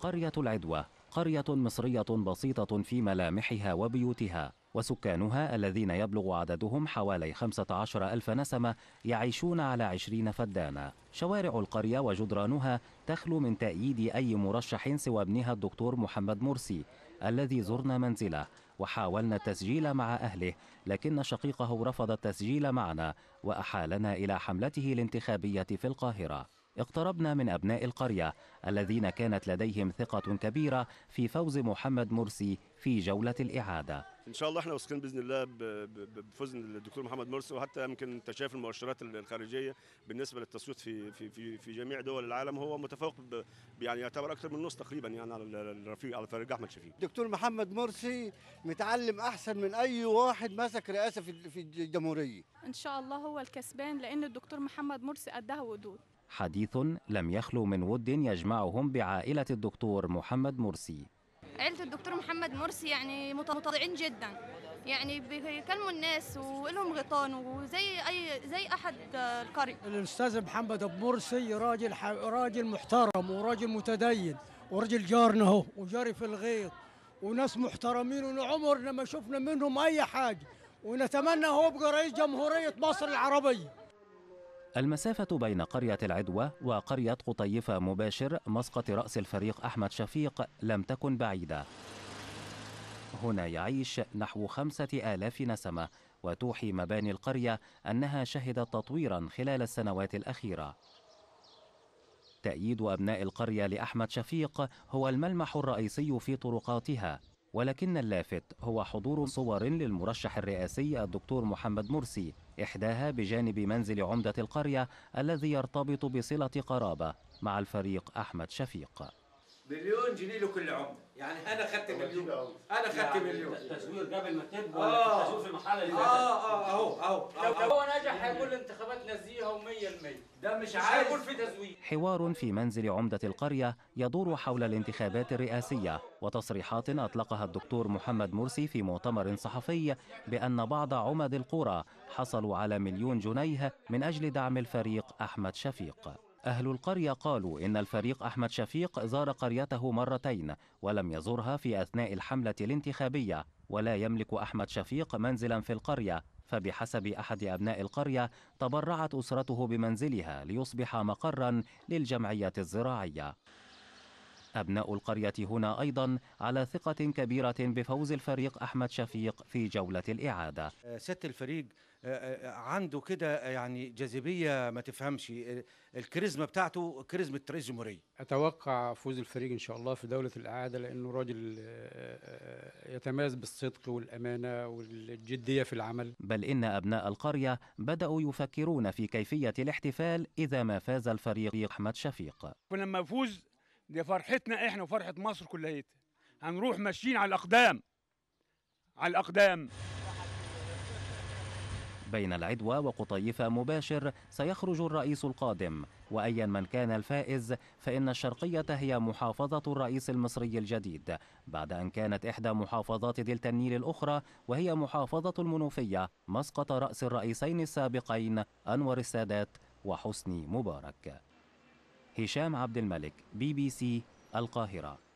قرية العدوة قرية مصرية بسيطة في ملامحها وبيوتها وسكانها الذين يبلغ عددهم حوالي 15 ألف نسمة يعيشون على 20 فدانا شوارع القرية وجدرانها تخلو من تأييد أي مرشح سوى ابنها الدكتور محمد مرسي الذي زرنا منزله وحاولنا التسجيل مع أهله لكن شقيقه رفض التسجيل معنا وأحالنا إلى حملته الانتخابية في القاهرة اقتربنا من أبناء القرية الذين كانت لديهم ثقة كبيرة في فوز محمد مرسي في جولة الإعادة إن شاء الله إحنا واثقين بإذن الله بفوز الدكتور محمد مرسي وحتى يمكن أنت شايف المؤشرات الخارجية بالنسبة للتصويت في في في, في جميع دول العالم هو متفوق يعني يعتبر أكثر من نص تقريبا يعني على الرفيق على فريق أحمد شفيق الدكتور محمد مرسي متعلم أحسن من أي واحد مسك رئاسة في الجمهورية إن شاء الله هو الكسبان لأن الدكتور محمد مرسي أدها وقدود حديث لم يخلو من ود يجمعهم بعائلة الدكتور محمد مرسي عائلة الدكتور محمد مرسي يعني متواضعين جدا يعني بيكلموا الناس ولهم غطان وزي اي زي احد القرية الاستاذ محمد ابو مرسي راجل راجل محترم وراجل متدين وراجل جارنا اهو وجاري في الغيط وناس محترمين وعمرنا ما شفنا منهم اي حاجه ونتمنى هو يبقى رئيس جمهوريه مصر العربيه المسافة بين قرية العدوة وقرية قطيفة مباشر مسقط رأس الفريق أحمد شفيق لم تكن بعيدة هنا يعيش نحو خمسة آلاف نسمة وتوحي مباني القرية أنها شهدت تطويرا خلال السنوات الأخيرة تأييد أبناء القرية لأحمد شفيق هو الملمح الرئيسي في طرقاتها ولكن اللافت هو حضور صور للمرشح الرئاسي الدكتور محمد مرسي إحداها بجانب منزل عمدة القرية الذي يرتبط بصلة قرابة مع الفريق أحمد شفيق مليون جنيه لكل عمله يعني انا اخذت مليون انا اخذت يعني مليون التزوير قبل ما تبقى آه. في المحله آه، اللي اه اه اهو اهو لو هو نجح هيقول الانتخابات نزيهه و100% ده مش عايز هيقول في تزوير حوار في منزل عمده القريه يدور حول الانتخابات الرئاسيه وتصريحات اطلقها الدكتور محمد مرسي في مؤتمر صحفي بان بعض عمد القرى حصلوا على مليون جنيه من اجل دعم الفريق احمد شفيق أهل القرية قالوا إن الفريق أحمد شفيق زار قريته مرتين ولم يزرها في أثناء الحملة الانتخابية ولا يملك أحمد شفيق منزلا في القرية فبحسب أحد أبناء القرية تبرعت أسرته بمنزلها ليصبح مقرا للجمعية الزراعية أبناء القرية هنا أيضا على ثقة كبيرة بفوز الفريق أحمد شفيق في جولة الإعادة آه، ست الفريق آه، آه، عنده كده يعني جاذبية ما تفهمش الكاريزما بتاعته كاريزما رئيس جمهورية أتوقع فوز الفريق إن شاء الله في دولة الإعادة لأنه راجل يتميز بالصدق والأمانة والجدية في العمل بل إن أبناء القرية بدأوا يفكرون في كيفية الاحتفال إذا ما فاز الفريق أحمد شفيق لما فوز دي فرحتنا احنا وفرحه مصر كليتها هنروح ماشيين على الاقدام على الاقدام بين العدوى وقطيفة مباشر سيخرج الرئيس القادم وأيا من كان الفائز فإن الشرقية هي محافظة الرئيس المصري الجديد بعد أن كانت إحدى محافظات دلتا النيل الأخرى وهي محافظة المنوفية مسقط رأس الرئيسين السابقين أنور السادات وحسني مبارك هشام عبد الملك بي بي سي القاهرة